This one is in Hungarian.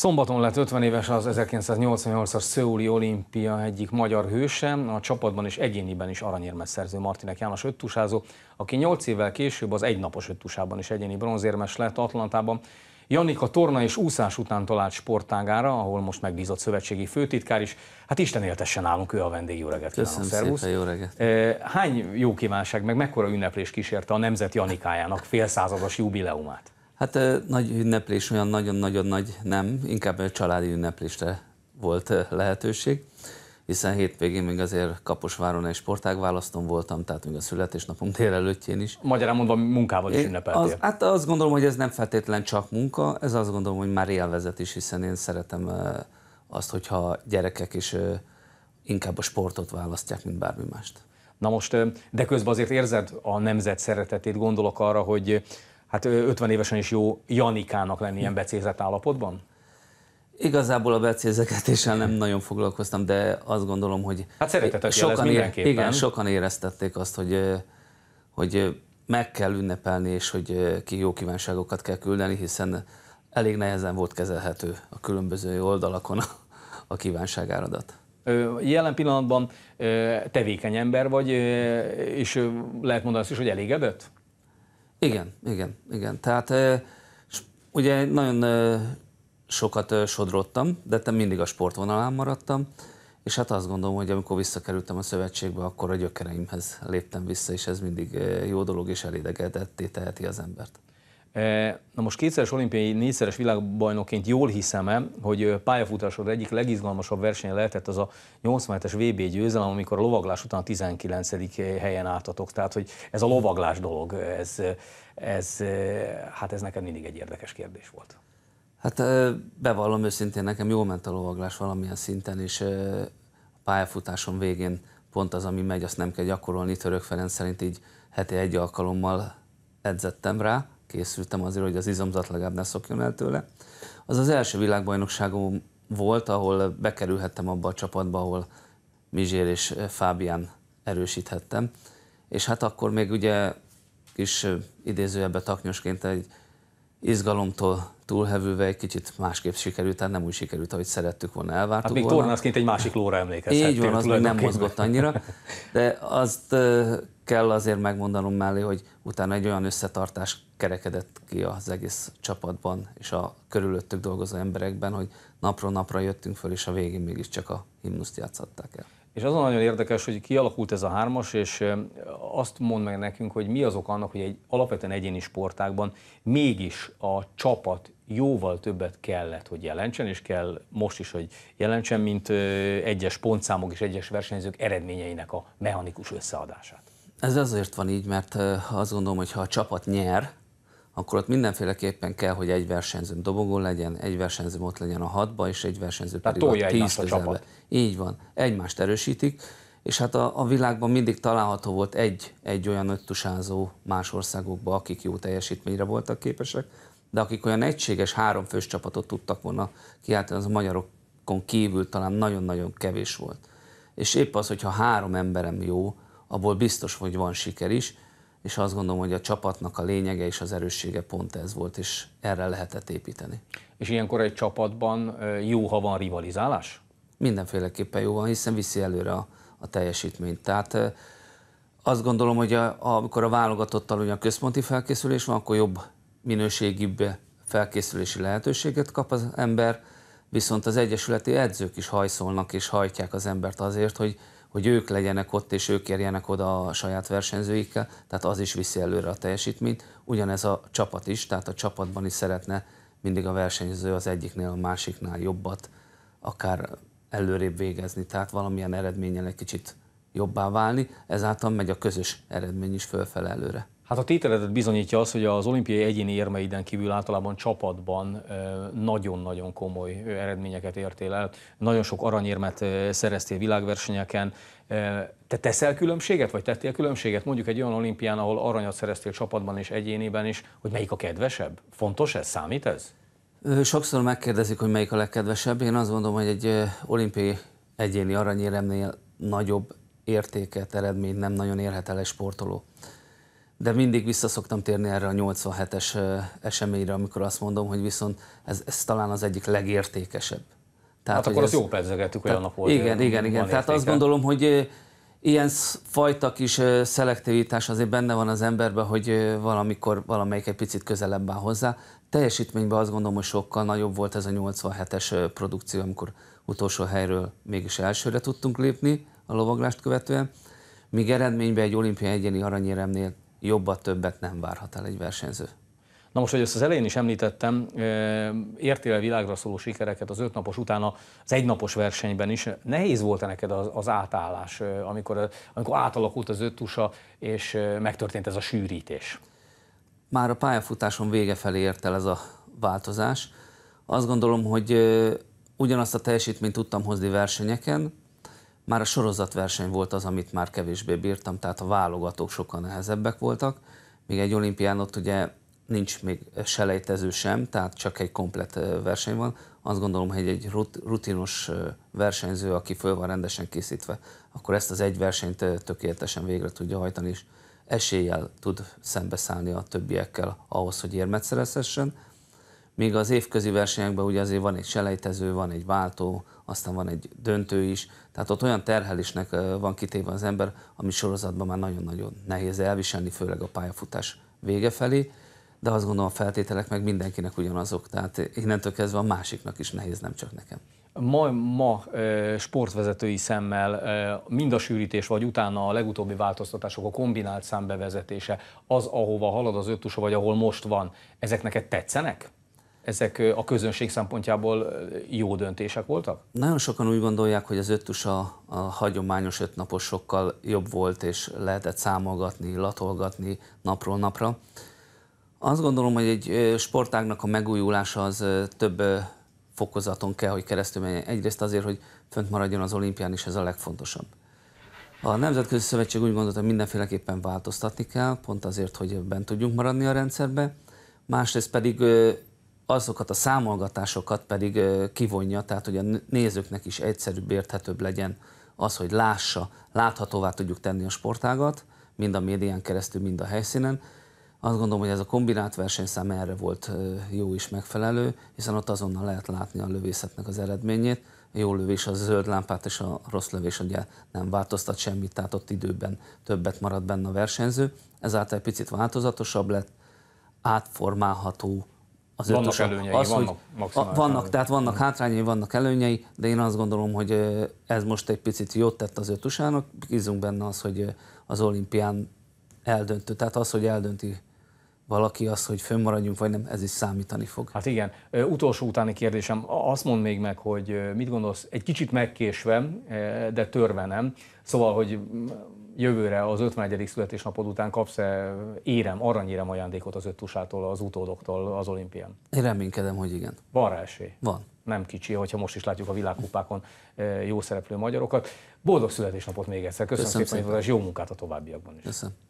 Szombaton lett 50 éves az 1988-as Szöuli olimpia egyik magyar hőse, a csapatban és egyéniben is aranyérmet szerző Martinek János öttusázó, aki 8 évvel később az egynapos öttusában is egyéni bronzérmes lett Atlantában. a torna és úszás után talált sportágára, ahol most megbízott szövetségi főtitkár is. Hát Isten éltessen nálunk, ő a vendég. Jó reggelt Köszönöm kívánok, szépen, jó reggelt. Eh, hány jó kívánság, meg mekkora ünneplés kísérte a Nemzet Janikájának félszázados jubileumát? Hát nagy ünneplés, olyan nagyon-nagyon nagy nem, inkább családi ünneplésre volt lehetőség, hiszen hétvégén még azért Kaposváron egy sportágválasztón voltam, tehát még a születésnapom délelőttjén is. Magyarán mondva munkával is ünnepeltél. Az, hát azt gondolom, hogy ez nem feltétlen csak munka, ez azt gondolom, hogy már élvezet is, hiszen én szeretem azt, hogyha gyerekek is inkább a sportot választják, mint bármi mást. Na most, de közben azért érzed a nemzet szeretetét, gondolok arra, hogy hát 50 évesen is jó Janikának lenni ilyen becézett állapotban? Igazából a becézeketéssel nem nagyon foglalkoztam, de azt gondolom, hogy... Hát sokan ér- Igen, sokan éreztették azt, hogy, hogy meg kell ünnepelni, és hogy ki jó kívánságokat kell küldeni, hiszen elég nehezen volt kezelhető a különböző oldalakon a kívánságáradat. Jelen pillanatban tevékeny ember vagy, és lehet mondani azt is, hogy elégedett? Igen, igen, igen. Tehát ugye nagyon sokat sodrottam, de te mindig a sportvonalán maradtam, és hát azt gondolom, hogy amikor visszakerültem a szövetségbe, akkor a gyökereimhez léptem vissza, és ez mindig jó dolog, és elidegedetté teheti az embert. Na most kétszeres olimpiai, négyszeres világbajnokként jól hiszem-e, hogy pályafutásod egyik legizgalmasabb versenye lehetett az a 87-es VB győzelem, amikor a lovaglás után a 19. helyen álltatok. Tehát, hogy ez a lovaglás dolog, ez, ez, hát ez nekem mindig egy érdekes kérdés volt. Hát bevallom őszintén, nekem jól ment a lovaglás valamilyen szinten, és a pályafutásom végén pont az, ami megy, azt nem kell gyakorolni. Török Ferenc szerint így heti egy alkalommal edzettem rá, készültem azért, hogy az izomzat legalább ne szokjon el tőle. Az az első világbajnokságom volt, ahol bekerülhettem abba a csapatba, ahol Mizsér és eh, Fábián erősíthettem. És hát akkor még ugye kis eh, idézőjebbe taknyosként egy izgalomtól túlhevülve egy kicsit másképp sikerült, tehát nem úgy sikerült, ahogy szerettük volna, elvártuk hát még volna. tornászként egy másik lóra emlékezhettél. Így van, az még nem mozgott annyira, de azt eh, kell azért megmondanom mellé, hogy utána egy olyan összetartás kerekedett ki az egész csapatban és a körülöttük dolgozó emberekben, hogy napról napra jöttünk föl, és a végén mégiscsak a himnuszt játszották el. És azon nagyon érdekes, hogy kialakult ez a hármas, és azt mond meg nekünk, hogy mi azok annak, hogy egy alapvetően egyéni sportákban mégis a csapat jóval többet kellett, hogy jelentsen, és kell most is, hogy jelentsen, mint egyes pontszámok és egyes versenyzők eredményeinek a mechanikus összeadását. Ez azért van így, mert azt gondolom, hogy ha a csapat nyer, akkor ott mindenféleképpen kell, hogy egy versenyző dobogon legyen, egy versenyző ott legyen a hatba, és egy versenyző pedig a tíz a csapat. Így van, egymást erősítik, és hát a, a világban mindig található volt egy, egy olyan öttusázó más országokban, akik jó teljesítményre voltak képesek, de akik olyan egységes háromfős csapatot tudtak volna kiáltani, az a magyarokon kívül talán nagyon-nagyon kevés volt. És épp az, hogyha három emberem jó, abból biztos, hogy van siker is, és azt gondolom, hogy a csapatnak a lényege és az erőssége pont ez volt, és erre lehetett építeni. És ilyenkor egy csapatban jó, ha van rivalizálás? Mindenféleképpen jó van, hiszen viszi előre a, a teljesítményt. Tehát azt gondolom, hogy a, amikor a válogatottal a központi felkészülés van, akkor jobb minőségibb felkészülési lehetőséget kap az ember, viszont az egyesületi edzők is hajszolnak és hajtják az embert azért, hogy hogy ők legyenek ott, és ők érjenek oda a saját versenyzőikkel, tehát az is viszi előre a teljesítményt. Ugyanez a csapat is, tehát a csapatban is szeretne mindig a versenyző az egyiknél, a másiknál jobbat, akár előrébb végezni, tehát valamilyen eredménnyel egy kicsit jobbá válni, ezáltal megy a közös eredmény is fölfele előre. Hát a tételedet bizonyítja az, hogy az olimpiai egyéni érmeiden kívül általában csapatban nagyon-nagyon komoly eredményeket értél el. Nagyon sok aranyérmet szereztél világversenyeken. Te teszel különbséget, vagy tettél különbséget mondjuk egy olyan olimpián, ahol aranyat szereztél csapatban és egyéniben is, hogy melyik a kedvesebb? Fontos ez? Számít ez? Sokszor megkérdezik, hogy melyik a legkedvesebb. Én azt mondom, hogy egy olimpiai egyéni aranyéremnél nagyobb értéket, eredményt nem nagyon érhet el egy sportoló de mindig vissza szoktam térni erre a 87-es eseményre, amikor azt mondom, hogy viszont ez, ez talán az egyik legértékesebb. Tehát, hát akkor azt jó pedzegettük olyan nap volt. Igen, igen, igen. Tehát értéke. azt gondolom, hogy ilyen fajta kis szelektivitás azért benne van az emberben, hogy valamikor valamelyik egy picit közelebb áll hozzá. Teljesítményben azt gondolom, hogy sokkal nagyobb volt ez a 87-es produkció, amikor utolsó helyről mégis elsőre tudtunk lépni a lovaglást követően, míg eredményben egy olimpiai egyéni aranyéremnél jobbat, többet nem várhat el egy versenyző. Na most, hogy ezt az elején is említettem, értél el világra szóló sikereket az ötnapos utána, az egynapos versenyben is. Nehéz volt -e neked az, az átállás, amikor, amikor átalakult az öttusa, és megtörtént ez a sűrítés? Már a pályafutásom vége felé ért el ez a változás. Azt gondolom, hogy ugyanazt a teljesítményt tudtam hozni versenyeken, már a sorozatverseny volt az, amit már kevésbé bírtam, tehát a válogatók sokkal nehezebbek voltak. Még egy olimpián ott ugye nincs még selejtező sem, tehát csak egy komplet verseny van. Azt gondolom, hogy egy rutinos versenyző, aki föl van rendesen készítve, akkor ezt az egy versenyt tökéletesen végre tudja hajtani, és eséllyel tud szembeszállni a többiekkel ahhoz, hogy érmet szerezhessen. Még az évközi versenyekben ugye azért van egy selejtező, van egy váltó, aztán van egy döntő is, tehát ott olyan terhelésnek van kitéve az ember, ami sorozatban már nagyon-nagyon nehéz elviselni, főleg a pályafutás vége felé, de azt gondolom a feltételek meg mindenkinek ugyanazok, tehát innentől kezdve a másiknak is nehéz, nem csak nekem. Ma, ma sportvezetői szemmel mind a sűrítés, vagy utána a legutóbbi változtatások, a kombinált számbevezetése, az, ahova halad az öttusa, vagy ahol most van, ezek neked tetszenek? ezek a közönség szempontjából jó döntések voltak? Nagyon sokan úgy gondolják, hogy az öttus a, a hagyományos ötnapos sokkal jobb volt, és lehetett számolgatni, latolgatni napról napra. Azt gondolom, hogy egy sportágnak a megújulása az több fokozaton kell, hogy keresztül menjen. Egyrészt azért, hogy fönt maradjon az olimpián is, ez a legfontosabb. A Nemzetközi Szövetség úgy gondolta, hogy mindenféleképpen változtatni kell, pont azért, hogy bent tudjunk maradni a rendszerbe. Másrészt pedig azokat a számolgatásokat pedig kivonja, tehát hogy a nézőknek is egyszerűbb, érthetőbb legyen az, hogy lássa, láthatóvá tudjuk tenni a sportágat, mind a médián keresztül, mind a helyszínen. Azt gondolom, hogy ez a kombinált versenyszám erre volt jó is megfelelő, hiszen ott azonnal lehet látni a lövészetnek az eredményét. A jó lövés a zöld lámpát, és a rossz lövés ugye nem változtat semmit, tehát ott időben többet marad benne a versenyző. Ezáltal egy picit változatosabb lett, átformálható az vannak ötös. előnyei, az, vannak maximális Vannak, előnyei. tehát vannak hátrányai, vannak előnyei, de én azt gondolom, hogy eh, ez most egy picit jót tett az ötusának. Bízunk benne az, hogy eh, az olimpián eldöntő, tehát az, hogy eldönti valaki az, hogy fönnmaradjunk vagy nem, ez is számítani fog. Hát igen. Utolsó utáni kérdésem, azt mondd még meg, hogy mit gondolsz, egy kicsit megkésve, eh, de törve nem, szóval, hogy jövőre az 51. születésnapod után kapsz-e eh, érem, aranyérem ajándékot az öttusától, az utódoktól az olimpián? Én reménykedem, hogy igen. Van rá esély? Van. Nem kicsi, hogyha most is látjuk a világkupákon eh, jó szereplő magyarokat. Boldog születésnapot még egyszer. Köszönöm, Köszönöm szépen, szépen. jó munkát a továbbiakban is. Köszönöm.